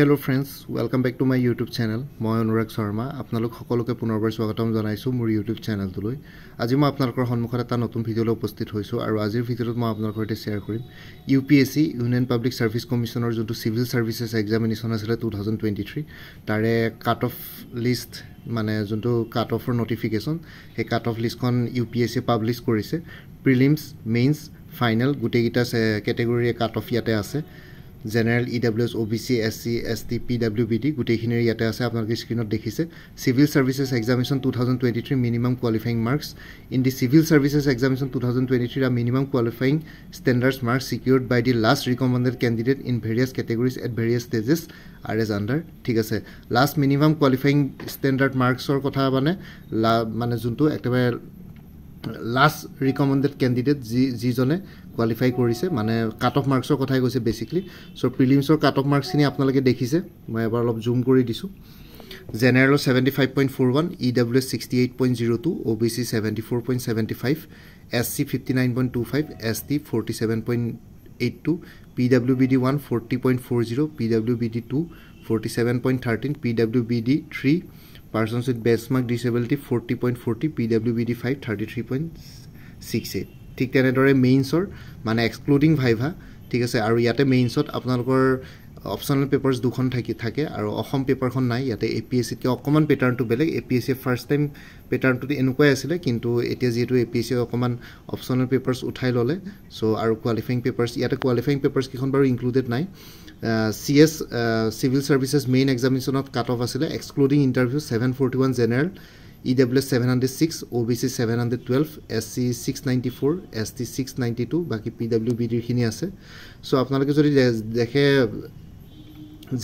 hello' friends welcome back to my YouTube channel মই অনুৰাগ শৰ্মা আপোনালোক সকলোকে পুনৰবাৰ স্বাগতম জনাইছোঁ মোৰ ইউটিউব চেনেলটোলৈ আজি মই আপোনালোকৰ সন্মুখত এটা নতুন ভিডিঅ'লৈ উপস্থিত হৈছোঁ আৰু আজিৰ ভিডিঅ'ত মই আপোনালোকৰ সৈতে শ্বেয়াৰ কৰিম U P S C union public service কমিশ্যনৰ যোনটো চিভিল ছাৰ্ভিচেছ এক্সামিনেশ্যন আছিলে টু থাউজেণ্ড টুৱেণ্টি থ্ৰী তাৰে কাট অফ লিষ্ট মানে যোনটো কাট অফৰ ন'টিফিকেশ্যন সেই কাট অফ লিষ্টখন ইউ পি এছ চিয়ে পাব্লিছ কৰিছে প্ৰিলিমছ মেইনছ ফাইনেল গোটেইকেইটা কেটেগৰীৰে কাট অফ ইয়াতে আছে general E e W S O' B C S C S T P W B D গোটেইখিনিৰ ইয়াতে আছে আপোনালোকে স্ক্ৰীণত দেখিছে civil services examination two thousand twenty three minimum qualifying marks in the civil services examination two thousand twenty three আৰু minimum qualifying standards marks secured by the last recommended candidate in various categories at various stages are as under ঠিক আছে last minimum qualifying standard মাৰ্কছৰ কথা মানে লা মানে যোনটো একেবাৰে লাষ্ট ৰিকমেণ্ডেড কেণ্ডিডেট যি যিজনে কোৱালিফাই কৰিছে মানে কাট অফ মাৰ্কছৰ কথাই কৈছে বেচিকলি চ' প্ৰিলিমছৰ কাট অফ মাৰ্কছখিনি আপোনালোকে দেখিছে মই এবাৰ অলপ জুম কৰি দিছোঁ জেনেৰেলৰ seventy five point four one E W S sixty eight point zero' two O' B C seventy four point seventy five S C fifty nine point two five S T forty seven point eight two P W B D one forty point four zero' P W B D two forty seven point thirteen P W B D three persons with benchmark disability forty point forty P W B D five thirty three point six eight ঠিক তেনেদৰে মেইনছৰ মানে excluding viva ঠিক আছে আৰু ইয়াতে মেইনছত আপোনালোকৰ optional papers দুখন থাকি থাকে আৰু অসম পেপাৰখন নাই ইয়াতে এ পি এছ চি চিতকৈ অকণমান পেটাৰ্ণটো বেলেগ A P S C first time পেটাৰ্ণটোত এনেকুৱাই আছিলে কিন্তু এতিয়া যিহেতু এ পি এছ চি অকণমান অপচনেল পেপাৰ্ছ উঠাই ল'লে চ' আৰু কোৱালিফাইং পেপাৰছ ইয়াতে কোৱালিফাইং পেপাৰ্ছ কেইখন বাৰু ইনক্লুডেড নাই C S civil services main এক্সামিনেশ্যনত কাট অফ আছিলে excluding interview seven forty one general E W S seven hundred six O' B C seven hundred twelve S C six ninety four S T six ninety two বাকী P W B ডিৰখিনি আছে so' আপোনালোকে যদি দেখে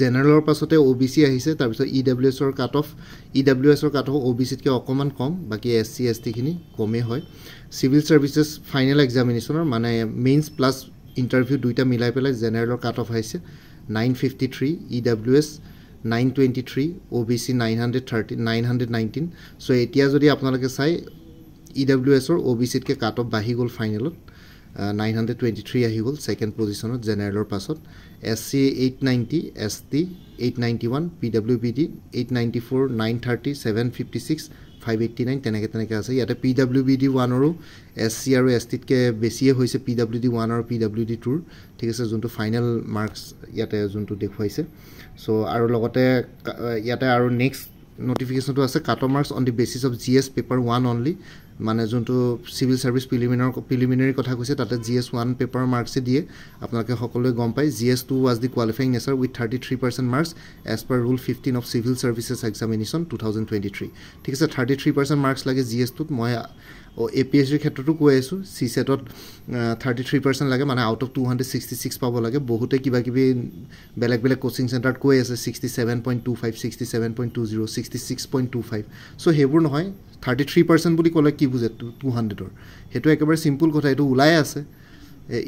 জেনেৰেলৰ পাছতে অ' B C আহিছে তাৰপিছত E W এছৰ কাট অফ ই ডাব্লিউ এছৰ কাট অফ অ' বি চিতকৈ অকণমান কম বাকী এছ চি এছ টিখিনি কমেই হয় চিভিল ছাৰ্ভিচেছ ফাইনেল এক্সামিনেশ্যনৰ মানে মেইনছ প্লাছ ইণ্টাৰভিউ দুইটা মিলাই পেলাই জেনেৰেলৰ কাট অফ আহিছে nine fifty three E W S nine twenty three O' B C nine hundred thirteen nine hundred nineteen so' এতিয়া যদি আপোনালোকে চাই ই ডাব্লিউ এছৰ অ' বি চিতকৈ কাট অফ বাঢ়ি গ'ল ফাইনেলত নাইন হাণ্ড্ৰেড টুৱেণ্টি থ্ৰী আহি গ'ল ছেকেণ্ড পজিশ্যনত জেনেৰেলৰ পাছত S C eight ninety S T eight ninety one P W B D eight ninety four nine thirty seven fifty six five eighty nine তেনেকৈ তেনেকৈ আছে ইয়াতে পি ডাব্লিউ বি ডি ওৱানৰো এছ চি আৰু S টিতকৈ বেছিয়ে হৈছে P W D one আৰু পি ডাব্লিউ ডি টুৰ ঠিক আছে যোনটো ফাইনেল মাৰ্কছ ইয়াতে যোনটো দেখুৱাইছে চ' আৰু লগতে ইয়াতে আৰু নেক্সট নটিফিকেশ্যনটো আছে cut marks on the basis of G S paper one only মানে যোনটো চিভিল ছাৰ্ভিচ প্ৰিলিমিনাৰ প্ৰিলিমিনাৰী কথা কৈছে তাতে জি এছ ওৱান পেপাৰ মাৰ্কছে দিয়ে আপোনালোকে সকলোৱে গম পায় G S two was the qualifying nature with thirty three percent marks as per rule fifteen of civil services examination two thousand twenty three ঠিক আছে থাৰ্টি থ্ৰী পাৰ্চেণ্ট মাৰ্কছ লাগে G S টুত মই এ পি এইচ চিৰ ক্ষেত্ৰতো কৈ আছোঁ C চেটত থাৰ্টি থ্ৰী পাৰ্চেণ্ট লাগে মানে out of two hundred sixty six পাব লাগে বহুতে কিবা কিবি বেলেগ বেলেগ কোচিং চেণ্টাৰত কৈ আছে sixty seven point two five sixty seven point two zero' sixty six point two five so' সেইবোৰ নহয় থাৰ্টি থ্ৰী পাৰ্চেণ্ট বুলি ক'লে কি কি বুজে টু টু হাণ্ড্ৰেডৰ সেইটো একেবাৰে চিম্পুল কথা এইটো ওলাই আছে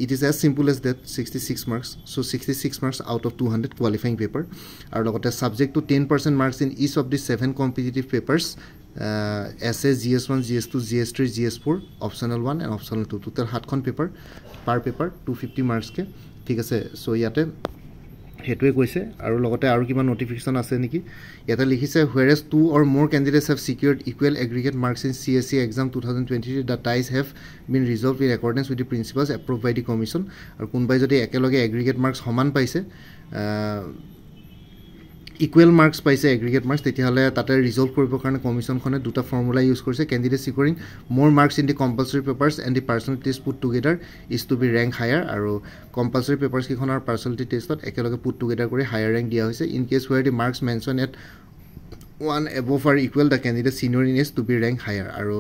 it is as simple as that sixty six marks so' sixty six marks out of two hundred qualifying paper আৰু লগতে ছাবজেক্টটো ten percent marks in each of the seven competitive papers essay G S one G S two G S three G S four optional one and optional two total সাতখন paper per paper two fifty মাৰ্কছকৈ ঠিক আছে চ' ইয়াতে সেইটোৱে কৈছে আৰু লগতে আৰু কিবা নটিফিকেশ্যন আছে নেকি ইয়াতে লিখিছে where as to or more candidates have secured equal aggregate marks in C S C exam two thousand twenty three the ties have been resolve in accordance with the principle approve by the commission আৰু কোনোবাই যদি একেলগে aggregate marks সমান পাইছে equal marks পাইছে aggregate marks তেতিয়াহ'লে তাতে resolve কৰিবৰ কাৰণে কমিশ্যনখনে দুটা ফৰ্মুলা ইউজ কৰিছে candidate securing more marks in the compulsory papers and the personality put together is two be rank higher আৰু কম্পালচৰি পেপাৰছকেইখন আৰু পাৰ্চনেলিটি টেষ্টত একেলগে পুট টুগেডাৰ কৰি হায়াৰ ৰেংক দিয়া হৈছে in case where the marks mention at one above are equal the candidate senior in age to be rank higher আৰু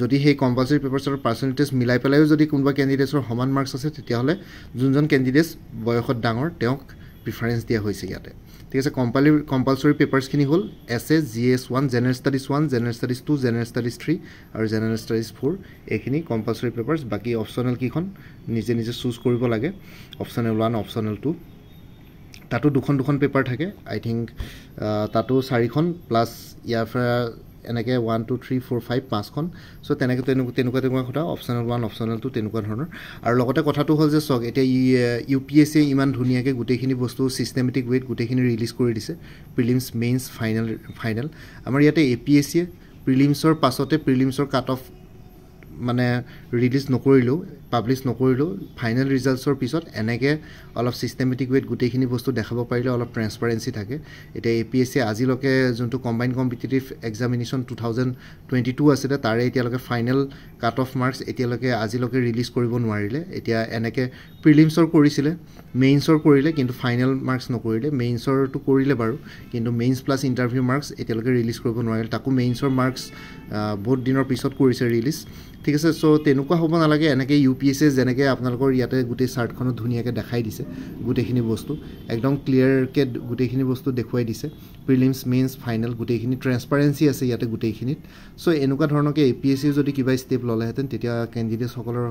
যদি সেই কম্পালচৰি পেপাৰছ আৰু পাৰ্চনেল টেষ্ট মিলাই পেলাইও যদি কোনোবা কেণ্ডিডেটছৰ সমান মাৰ্কছ আছে তেতিয়াহ'লে যোনজন কেণ্ডিডেটছ বয়সত ডাঙৰ তেওঁক প্ৰিফাৰেঞ্চ দিয়া হৈছে ইয়াতে ঠিক আছে কম্পালি কম্পালচৰি পেপাৰছখিনি হ'ল S S G S one general studies one general studies two general studies three আৰু জেনেৰেল ষ্টাডিজ ফ'ৰ এইখিনি কম্পালচৰি পেপাৰছ বাকী অপচনেল কেইখন নিজে নিজে চুজ কৰিব লাগে অপচনেল ওৱান অপচনেল টু তাতো দুখন দুখন পেপাৰ থাকে আই থিংক তাতো চাৰিখন প্লাছ ইয়াৰ পৰা এনেকৈ one two three four five পাঁচখন চ' তেনেকৈ তেনেকুৱা তেনেকুৱা তেনেকুৱা কথা অপচনেল ওৱান অপচনেল টু তেনেকুৱা ধৰণৰ আৰু লগতে কথাটো হ'ল যে চাওক এতিয়া ই ইউ পি এছ চিয়ে ইমান ধুনীয়াকৈ গোটেইখিনি বস্তু ছিষ্টেমেটিক ৱেত গোটেইখিনি ৰিলিজ কৰি দিছে প্ৰিলিমছ মেইনছ ফাইনেল ফাইনেল আমাৰ ইয়াতে এ পি এছ চিয়ে প্ৰিলিমছৰ পাছতে প্ৰিলিমছৰ কাট অফ মানে ৰিলিজ নকৰিলেও পাব্লিছ নকৰিলোঁ ফাইনেল ৰিজাল্টছৰ পিছত এনেকৈ অলপ ছিষ্টেমেটিক ৱেত গোটেইখিনি বস্তু দেখাব পাৰিলে অলপ ট্ৰেন্সপাৰেঞ্চি থাকে এতিয়া এ পি এছ চি আজিলৈকে যোনটো combine competitive examination two thousand twenty two আছিলে তাৰে এতিয়ালৈকে ফাইনেল কাট অফ মাৰ্কছ এতিয়ালৈকে আজিলৈকে ৰিলিজ কৰিব নোৱাৰিলে এতিয়া এনেকৈ প্ৰিলিমছৰ কৰিছিলে মেইনছৰ কৰিলে কিন্তু ফাইনেল মাৰ্কছ নকৰিলে মেইনছৰটো কৰিলে বাৰু কিন্তু মেইনছ প্লাছ ইণ্টাৰভিউ মাৰ্কছ এতিয়ালৈকে ৰিলিজ কৰিব নোৱাৰিলে তাকো মেইনছৰ মাৰ্কছ বহুত দিনৰ পিছত কৰিছে ৰিলিজ ঠিক আছে চ' তেনেকুৱা হ'ব নালাগে এনেকৈ ইউ পি এছ এছ যেনেকৈ আপোনালোকৰ ইয়াতে গোটেই চাৰ্টখনত ধুনীয়াকৈ দেখাই দিছে গোটেইখিনি বস্তু একদম ক্লিয়াৰকৈ গোটেইখিনি বস্তু দেখুৱাই দিছে প্ৰিলিমছ মেইনছ ফাইনেল গোটেইখিনি ট্ৰেঞ্চপাৰেঞ্চি আছে ইয়াতে গোটেইখিনিত চ' এনেকুৱা ধৰণৰকৈ এ পি এছ চিৰ যদি কিবা ষ্টেপ ল'লেহেঁতেন তেতিয়া কেণ্ডিডেটছসকলৰ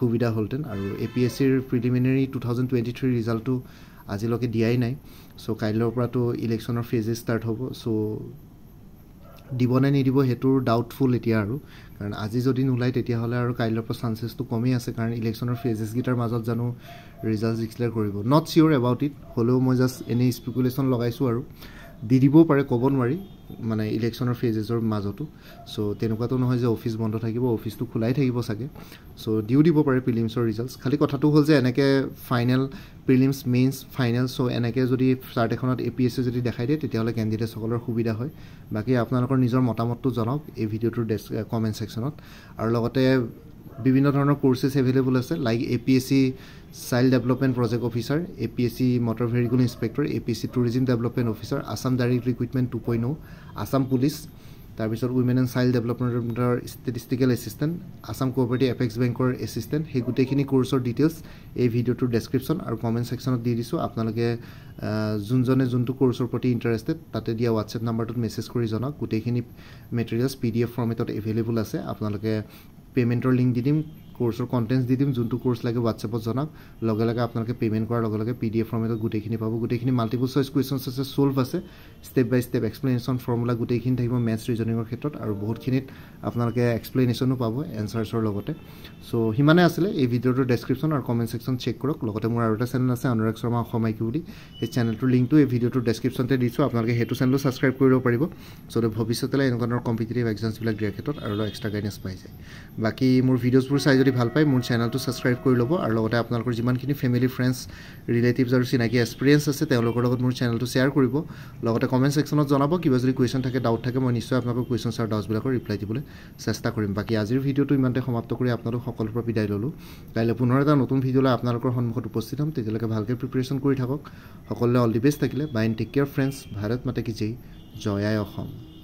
সুবিধা হ'লহেঁতেন আৰু এ পি এছ চিৰ প্ৰিলিমিনেৰী টু থাউজেণ্ড টুৱেণ্টি থ্ৰীৰ ৰিজাল্টটো আজিলৈকে দিয়াই নাই চ' কাইলৈৰ পৰাতো ইলেকশ্যনৰ ফেজে ষ্টাৰ্ট হ'ব চ' দিব নে নিদিব সেইটো ডাউটফুল এতিয়া আৰু কাৰণ আজি যদি নোলায় তেতিয়াহ'লে আৰু কাইলৈৰ পৰা চান্সেছটো কমেই আছে কাৰণ ইলেকশ্যনৰ ফেজেছকেইটাৰ মাজত জানো ৰিজাল্ট ডিক্লেয়াৰ কৰিব নট চিয়'ৰ এবাউট ইট হ'লেও মই জাষ্ট এনেই স্পেকুলেশ্যন লগাইছোঁ আৰু দি দিবও পাৰে ক'ব নোৱাৰি মানে ইলেকশ্যনৰ ফেজেছৰ মাজতো চ' তেনেকুৱাতো নহয় যে অফিচ বন্ধ থাকিব অফিচটো খোলাই থাকিব চাগে চ' দিও দিব পাৰে প্ৰিলিমছৰ ৰিজাল্টছ খালী কথাটো হ'ল যে এনেকৈ final prelims mains final so' এনেকৈ যদি চাৰ্ট এখনত এ পি এছ চি যদি দেখাই দিয়ে তেতিয়াহ'লে কেণ্ডিডেটসকলৰ সুবিধা হয় বাকী আপোনালোকৰ নিজৰ মতামতটো জনাওক এই ভিডিঅ'টোৰ ডেছ কমেণ্ট ছেকশ্যনত আৰু লগতে বিভিন্ন ধৰণৰ কোৰ্চেছ এভেইলেবল আছে like A P S C child development project officer A P S C motor vehicle inspector A P S C tourism development officer Assam direct recruitment two point Assam police তাৰপিছত women and child ডেভেলপমেণ্টৰ statistical assistant Assam cooperative apex বেংকৰ assistant সেই গোটেইখিনি কোৰ্চৰ details এই ভিডিঅ'টোৰ description আৰু comment ছেকশ্যনত দি দিছোঁ আপোনালোকে যোনজনে যোনটো কোৰ্চৰ প্ৰতি ইণ্টাৰেষ্টেড তাতে দিয়া হোৱাটছএপ নাম্বাৰটোত মেছেজ কৰি জনাওক গোটেইখিনি মেটেৰিয়েলছ পি ডি এফ ফৰ্মেটত এভেইলেবল আছে আপোনালোকে পে'মেণ্টৰ লিংক দি দিম কোৰ্চৰ কণ্টেণ্ট দি দিম যোনটো কোৰ্চ লাগে হোৱাটছএপত জনাওক লগে লগে আপোনালোকে পে'মেণ্ট কৰাৰ লগে লগে পি ডি এফ ফৰ্মেটত গোটেইখিনি পাব গোটেইখিনি মাল্টিপল চইচ কুৱেশ্যনচ আছে চ'ল্ভ আছে step by step explanation formula গোটেইখিনি থাকিব মেথছ ৰিজনিঙৰ ক্ষেত্ৰত আৰু বহুতখিনিত আপোনালোকে এক্সপ্লেনেশ্যনো পাব এনচাৰ্ছৰ লগতে চ' সিমানে আছিলে এই ভিডিঅ'টোৰ ডেছক্ৰিপশ্যন আৰু কমেণ্ট ছেকশ্যন চেক কৰক লগতে মোৰ আৰু এটা চেনেল আছে অনুৰাগ শৰ্মা অসম আইকি বুলি সেই চেনেলটোৰ লিংকটো এই ভিডিঅ'টোৰ ডেছক্ৰিপশ্যনতে দিছোঁ আপোনালোকে সেইটো চেনেলটো ছাবস্ক্ৰাইব কৰিব পাৰিব চ' ভৱিষ্যতলৈ এনেকুৱা ধৰণৰ কম্পিটেটিভ এক্সামছবিলাক দিয়াৰ ক্ষেত্ৰত আৰু অলপ এক্সট্ৰা গাইডেঞ্চ পাই যায় বাকী মোৰ ভিডিঅ'জবোৰ চাই যদি ভাল পায় মোৰ চেনেলটো ছাবস্ক্ৰাইব কৰি ল'ব আৰু লগতে আপোনালোকৰ যিমানখিনি ফেমিলি ফ্ৰেণ্ডছ ৰিলেটিভছ আৰু চিনাকি এক্সপিৰিয়েঞ্চ আছে তেওঁলোকৰ লগত মোৰ চেনেলটো শ্বেয়াৰ কৰিব লগতে কমেণ্ট ছেকশ্যনত জনাব কিবা যদি কুৱেশ্যন থাকে ডাউট থাকে মই নিশ্চয় আপোনালোকৰ কুৱেশ্যনছ আৰু ডাউটছবিলাকৰ ৰিপ্লাই দিবলৈ চেষ্টা কৰিম বাকী আজিৰ ভিডিঅ'টো ইমানতে সমাপ্ত কৰি আপোনালোক সকলোৰ পৰা বিদায় ল'লোঁ কাইলৈ পুনৰ এটা নতুন ভিডিঅ'লৈ আপোনালোকৰ সন্মুখত উপস্থিত হ'ম তেতিয়ালৈকে ভালকৈ প্ৰিপেৰেশ্যন কৰি থাকক সকলোৱে অল দি বেষ্ট থাকিলে বাইন take care friends Bharat Mata কি জয় জয়াই অসম